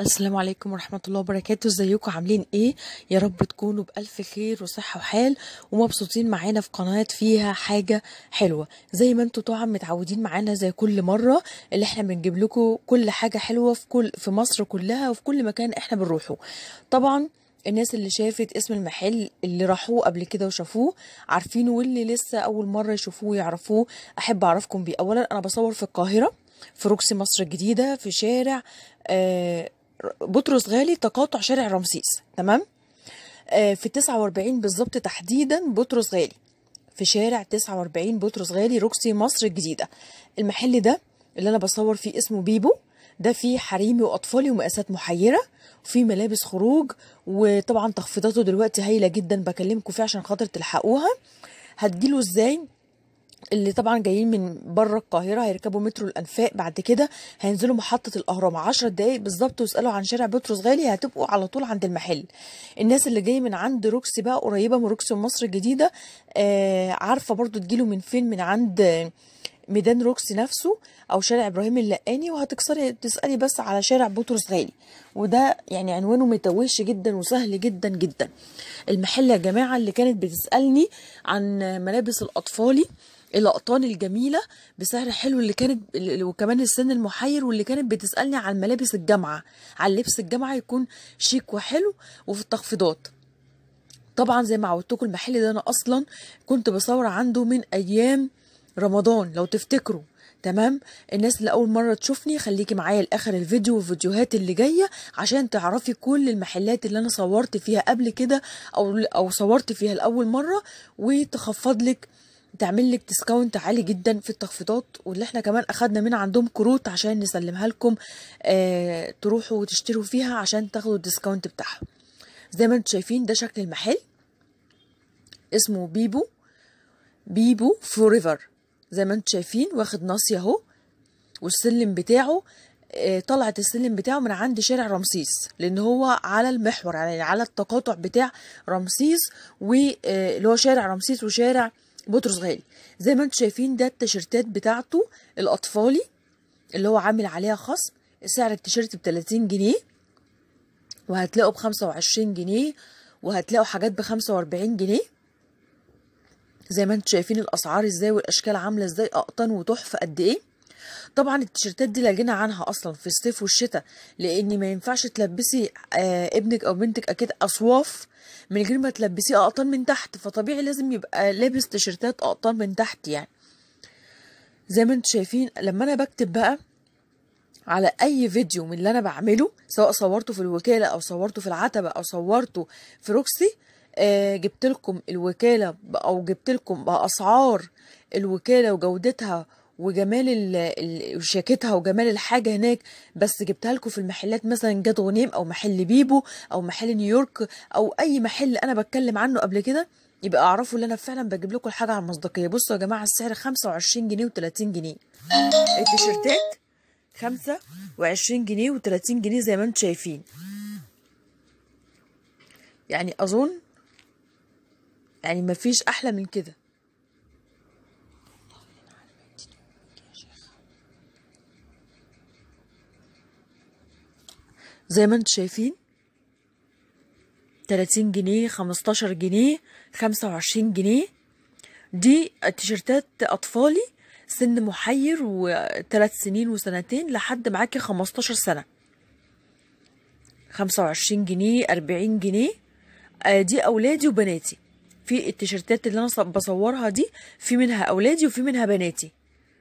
السلام عليكم ورحمة الله وبركاته ازيكم عاملين ايه يا رب تكونوا بألف خير وصحة وحال ومبسوطين معانا في قناة فيها حاجة حلوة زي ما انتوا طبعا متعودين معانا زي كل مرة اللي احنا بنجيب لكم كل حاجة حلوة في كل في مصر كلها وفي كل مكان احنا بنروحه طبعا الناس اللي شافت اسم المحل اللي راحوه قبل كده وشافوه عارفينه واللي لسه اول مرة يشوفوه يعرفوه احب اعرفكم بيه اولا انا بصور في القاهرة في روكسي مصر الجديدة في شارع آه بطرس غالي تقاطع شارع رمسيس تمام آه، في 49 بالظبط تحديدا بطرس غالي في شارع 49 بطرس غالي روكسي مصر الجديدة المحل ده اللي أنا بصور فيه اسمه بيبو ده فيه حريمي وأطفالي ومقاسات محيرة وفيه ملابس خروج وطبعا تخفيضاته دلوقتي هايلة جدا بكلمكم فيه عشان خاطر تلحقوها هتجيله ازاي اللي طبعا جايين من بره القاهره هيركبوا مترو الانفاق بعد كده هينزلوا محطه الاهرام 10 دقايق بالظبط واسالوا عن شارع بطرس غالي هتبقوا على طول عند المحل الناس اللي جايه من عند روكسي بقى قريبه من روكسي مصر الجديده آه عارفه برضو تجيله من فين من عند آه ميدان روكسي نفسه او شارع ابراهيم اللقاني وهتكسري تسالي بس على شارع بطرس غالي وده يعني عنوانه متوهش جدا وسهل جدا جدا المحل يا جماعه اللي كانت بتسالني عن ملابس الاطفالي الاقطان الجميله بسعر حلو اللي كانت وكمان السن المحير واللي كانت بتسالني عن ملابس الجامعه عن لبس الجامعه يكون شيك وحلو وفي التخفيضات طبعا زي ما عودتكم المحل ده انا اصلا كنت بصور عنده من ايام رمضان لو تفتكروا تمام الناس اللي اول مره تشوفني خليكي معايا لاخر الفيديو والفيديوهات اللي جايه عشان تعرفي كل المحلات اللي انا صورت فيها قبل كده او او صورت فيها لاول مره وتخفض لك تعمل لك ديسكاونت عالي جدا في التخفيضات واللي احنا كمان اخدنا من عندهم كروت عشان نسلمها لكم اه تروحوا وتشتروا فيها عشان تاخدوا الديسكاونت بتاعها زي ما انتم شايفين ده شكل المحل اسمه بيبو بيبو فوريفر زي ما انتم شايفين واخد ناصيه اهو والسلم بتاعه آه، طلعت السلم بتاعه من عند شارع رمسيس لان هو على المحور يعني على التقاطع بتاع رمسيس واللي آه، هو شارع رمسيس وشارع بطرس غالي زي ما انتم شايفين ده التيشيرتات بتاعته الاطفالي اللي هو عامل عليها خصم سعر التيشيرت ب 30 جنيه وهتلاقوا ب 25 جنيه وهتلاقوا حاجات ب 45 جنيه زي ما انتم شايفين الاسعار ازاي والاشكال عامله ازاي اقطن وتحفه قد ايه طبعا التيشيرتات دي لا غنى عنها اصلا في الصيف والشتاء لان ما ينفعش تلبسي آه ابنك او بنتك اكيد اصواف من غير ما تلبسيه اقطان من تحت فطبيعي لازم يبقى لابس تيشيرتات اقطان من تحت يعني زي ما انتم شايفين لما انا بكتب بقى على اي فيديو من اللي انا بعمله سواء صورته في الوكاله او صورته في العتبه او صورته في روكسي آه، جبت لكم الوكالة أو جبت لكم بأسعار الوكالة وجودتها وجمال شياكتها وجمال الحاجه هناك بس جبتها لكم في المحلات مثلا جاد غنيم او محل بيبو او محل نيويورك او اي محل انا بتكلم عنه قبل كده يبقى اعرفوا ان انا فعلا بجيب لكم الحاجه على المصداقيه بصوا يا جماعه السعر 25 جنيه و30 جنيه التيشيرتات 25 جنيه و30 جنيه زي ما انتم شايفين يعني اظن يعني ما فيش احلى من كده زي ما انتم شايفين 30 جنيه 15 جنيه 25 جنيه دي تيشرتات اطفالي سن محير و سنين وسنتين لحد معاكي 15 سنه 25 جنيه 40 جنيه آه، دي اولادي وبناتي في التيشيرتات اللي انا بصورها دي في منها اولادي وفي منها بناتي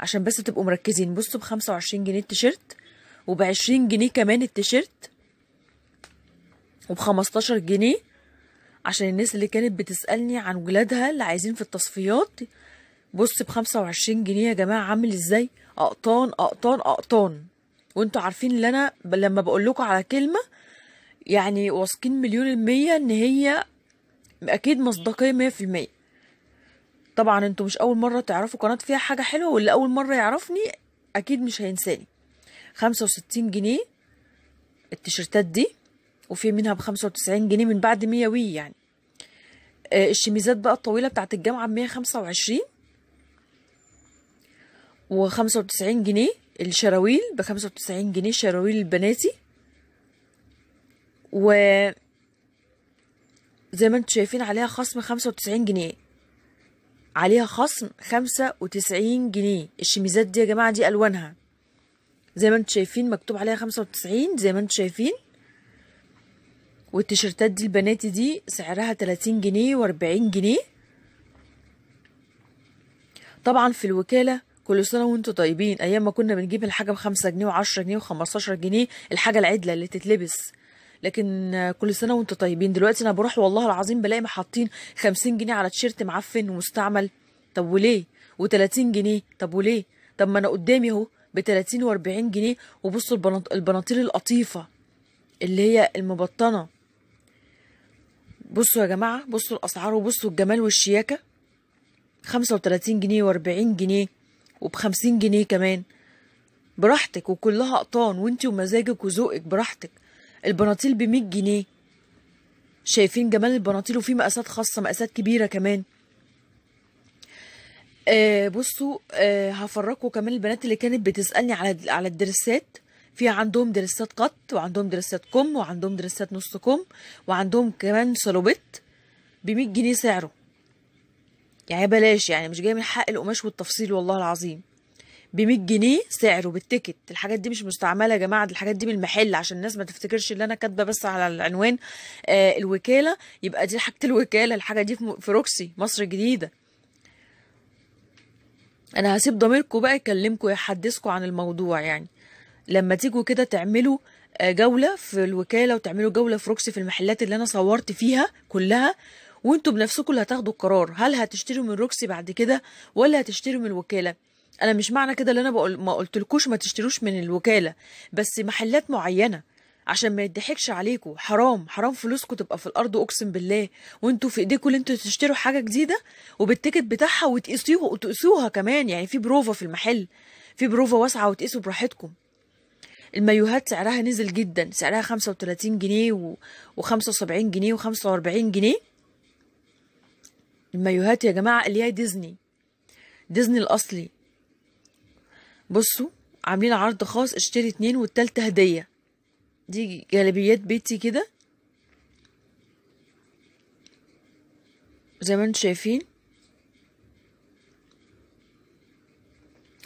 عشان بس تبقوا مركزين بصوا ب 25 جنيه التيشيرت وب 20 جنيه كمان التيشيرت وب 15 جنيه عشان الناس اللي كانت بتسالني عن ولادها اللي عايزين في التصفيات بص ب 25 جنيه يا جماعه عامل ازاي اقطان اقطان اقطان وانتوا عارفين اللي انا لما بقول لكم على كلمه يعني واثقين مليون المية ان هي اكيد مصداقيه مية في المية طبعا انتوا مش اول مره تعرفوا قناه فيها حاجه حلوه واللي اول مره يعرفني اكيد مش هينساني خمسة وستين جنيه التيشيرتات دي وفي منها بخمسة وتسعين جنيه من بعد مية وي يعني آه، الشميزات بقى الطويله بتاعت الجامعه بمية خمسة وعشرين وخمسة وتسعين جنيه الشراويل بخمسة وتسعين جنيه شراويل البناتي و زي ما انتم شايفين عليها خصم خمسة وتسعين جنيه عليها خصم خمسة وتسعين جنيه الشميزات دي يا جماعة دي ألوانها زي ما انتم شايفين مكتوب عليها خمسة وتسعين زي ما انتم شايفين والتيشيرتات دي البنات دي سعرها تلاتين جنيه واربعين جنيه طبعا في الوكالة كل سنة وانتم طيبين أيام ما كنا بنجيب الحاجة بخمسة جنيه وعشرة جنيه وخمستاشر جنيه الحاجة العدلة اللي تتلبس لكن كل سنه وانتم طيبين دلوقتي انا بروح والله العظيم بلاقي محطين 50 جنيه على تيشيرت معفن ومستعمل طب وليه و30 جنيه طب وليه طب ما انا قدامي اهو ب 30 و40 جنيه وبصوا البناطيل القطيفه اللي هي المبطنه بصوا يا جماعه بصوا الاسعار وبصوا الجمال والشياكه 35 جنيه و40 جنيه وب 50 جنيه كمان براحتك وكلها قطان وانت ومزاجك وذوقك براحتك البناطيل ب 100 جنيه شايفين جمال البناطيل وفي مقاسات خاصه مقاسات كبيره كمان آه بصوا آه هفرجكم كمان البنات اللي كانت بتسالني على على الدرسات في عندهم درسات قط وعندهم درسات كم وعندهم درسات نص كم وعندهم كمان صلوبت ب 100 جنيه سعره يعني بلاش يعني مش جاي من حق القماش والتفصيل والله العظيم ب 100 جنيه سعره بالتيكت الحاجات دي مش مستعمله يا جماعه الحاجات دي من المحل عشان الناس ما تفتكرش ان انا كاتبه بس على العنوان آه الوكاله يبقى دي حاجه الوكاله الحاجه دي في روكسي مصر الجديده انا هسيب ضميركم بقى يكلمكم يحدثكم عن الموضوع يعني لما تيجوا كده تعملوا آه، جوله في الوكاله وتعملوا جوله في روكسي في المحلات اللي انا صورت فيها كلها وانتوا بنفسكم اللي هتاخدوا القرار هل هتشتروا من روكسي بعد كده ولا هتشتروا من الوكاله انا مش معنى كده اللي انا بقول ما قلتلكوش ما تشتروش من الوكاله بس محلات معينه عشان ما يضحكش عليكم حرام حرام فلوسكم تبقى في الارض اقسم بالله وانتوا في ايديكم ان انتوا تشتروا حاجه جديده وبالتيكت بتاعها وتقيسوها وتقيسوها كمان يعني في بروفا في المحل في بروفا واسعه وتقيسوا براحتكم المايوهات سعرها نزل جدا سعرها 35 جنيه و75 جنيه و45 جنيه المايوهات يا جماعه اللي هي ديزني ديزني الاصلي بصوا عاملين عرض خاص اشتري اتنين والتالتة هدية دي جلابيات بيتي كده زي ما انتم شايفين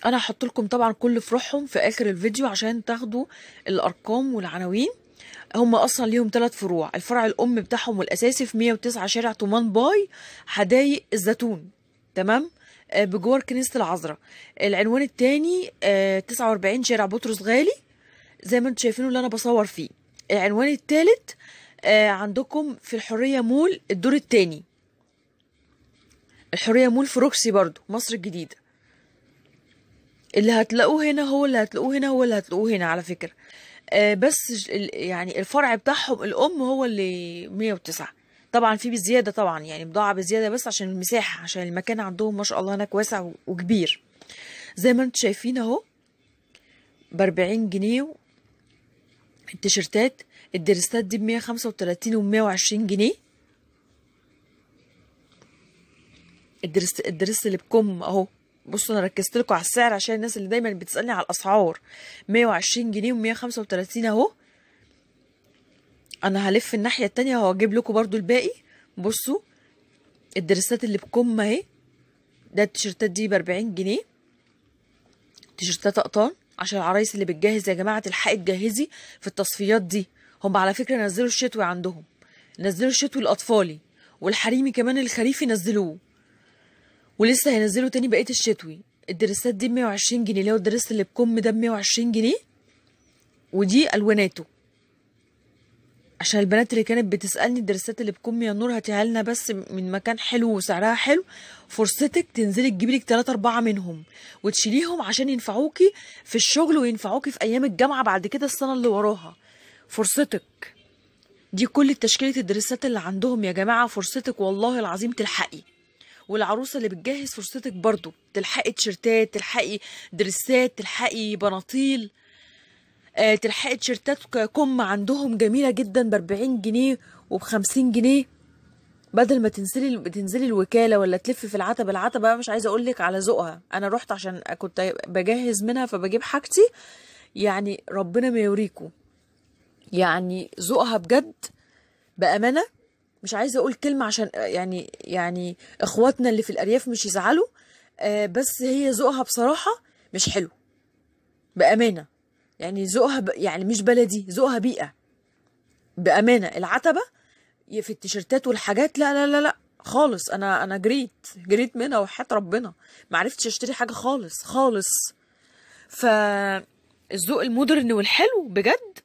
انا هحط لكم طبعا كل فروعهم في اخر الفيديو عشان تاخدوا الارقام والعناوين هم اصلا ليهم ثلاث فروع الفرع الام بتاعهم والاساسي في 109 شارع تومان باي حدايق الزيتون تمام آه، بجوار كنيسه العذراء العنوان الثاني 49 آه، شارع بطرس غالي زي ما انتم شايفينه اللي انا بصور فيه العنوان الثالث آه، عندكم في الحريه مول الدور الثاني الحريه مول في روكسي برضو مصر الجديده اللي هتلاقوه هنا هو اللي هتلاقوه هنا هو اللي هتلاقوه هنا على فكره بس يعني الفرع بتاعهم الام هو اللي 109 طبعا في بزياده طبعا يعني بضاعه بزياده بس عشان المساحه عشان المكان عندهم ما شاء الله هناك واسع وكبير زي ما انتم شايفين اهو بأربعين جنيه التيشيرتات الدرستات دي بمية خمسة وتلاتين ومية وعشرين جنيه الدرس الدرس اللي بكم اهو بصوا انا ركزت لكم على السعر عشان الناس اللي دايما بتسالني على الاسعار 120 جنيه و135 اهو انا هلف الناحيه التانية وهجيب لكم برضو الباقي بصوا الدرسات اللي بكم اهي ده التيشيرتات دي باربعين جنيه تيشيرتات اقطان عشان العرايس اللي بتجهز يا جماعه تلحقي تجهزي في التصفيات دي هم على فكره نزلوا الشتوي عندهم نزلوا الشتوي الاطفالي والحريمي كمان الخريفي نزلوه ولسه هينزلوا تاني بقيه الشتوي الدرسات دي بمية 120 جنيه اللي هو الدرس اللي بكم ده بمية 120 جنيه ودي الواناته عشان البنات اللي كانت بتسالني الدرسات اللي بكم يا نور هاتيها لنا بس من مكان حلو وسعرها حلو فرصتك تنزلي تجيبي لك ثلاثه اربعه منهم وتشيليهم عشان ينفعوكي في الشغل وينفعوكي في ايام الجامعه بعد كده السنه اللي وراها فرصتك دي كل تشكيله الدرسات اللي عندهم يا جماعه فرصتك والله العظيم تلحقي والعروسه اللي بتجهز فرصتك برضو تلحقي تيشرتات تلحقي درسات تلحقي بناطيل آه، تلحقي تيشيرتات كم عندهم جميله جدا ب 40 جنيه وب 50 جنيه بدل ما تنزلي تنزلي الوكاله ولا تلفي في العتبه العتبه مش عايزه اقول لك على ذوقها انا رحت عشان كنت بجهز منها فبجيب حاجتي يعني ربنا ما يوريكم يعني ذوقها بجد بامانه مش عايزه اقول كلمه عشان آه، يعني يعني اخواتنا اللي في الارياف مش يزعلوا آه، بس هي ذوقها بصراحه مش حلو بامانه يعني ذوقها ب... يعني مش بلدي ذوقها بيئه بامانه العتبه في التيشيرتات والحاجات لا لا لا لا خالص انا انا جريت جريت منها وحياه ربنا ما عرفتش اشتري حاجه خالص خالص ف الذوق المودرن والحلو بجد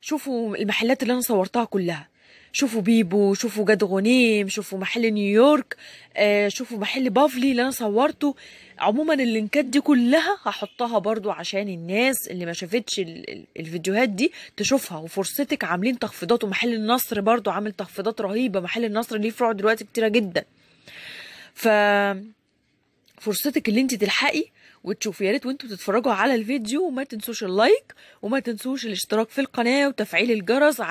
شوفوا المحلات اللي انا صورتها كلها شوفوا بيبو شوفوا جاد غنيم شوفوا محل نيويورك آه شوفوا محل بافلي اللي انا صورته عموما اللينكات دي كلها هحطها برضو عشان الناس اللي ما شافتش الفيديوهات دي تشوفها وفرصتك عاملين تخفيضات ومحل النصر برضو عامل تخفيضات رهيبه محل النصر ليه فروع دلوقتي كتيره جدا ف فرصتك اللي انت تلحقي وتشوف يا ريت وانتوا تتفرجوا على الفيديو وما تنسوش اللايك وما تنسوش الاشتراك في القناه وتفعيل الجرس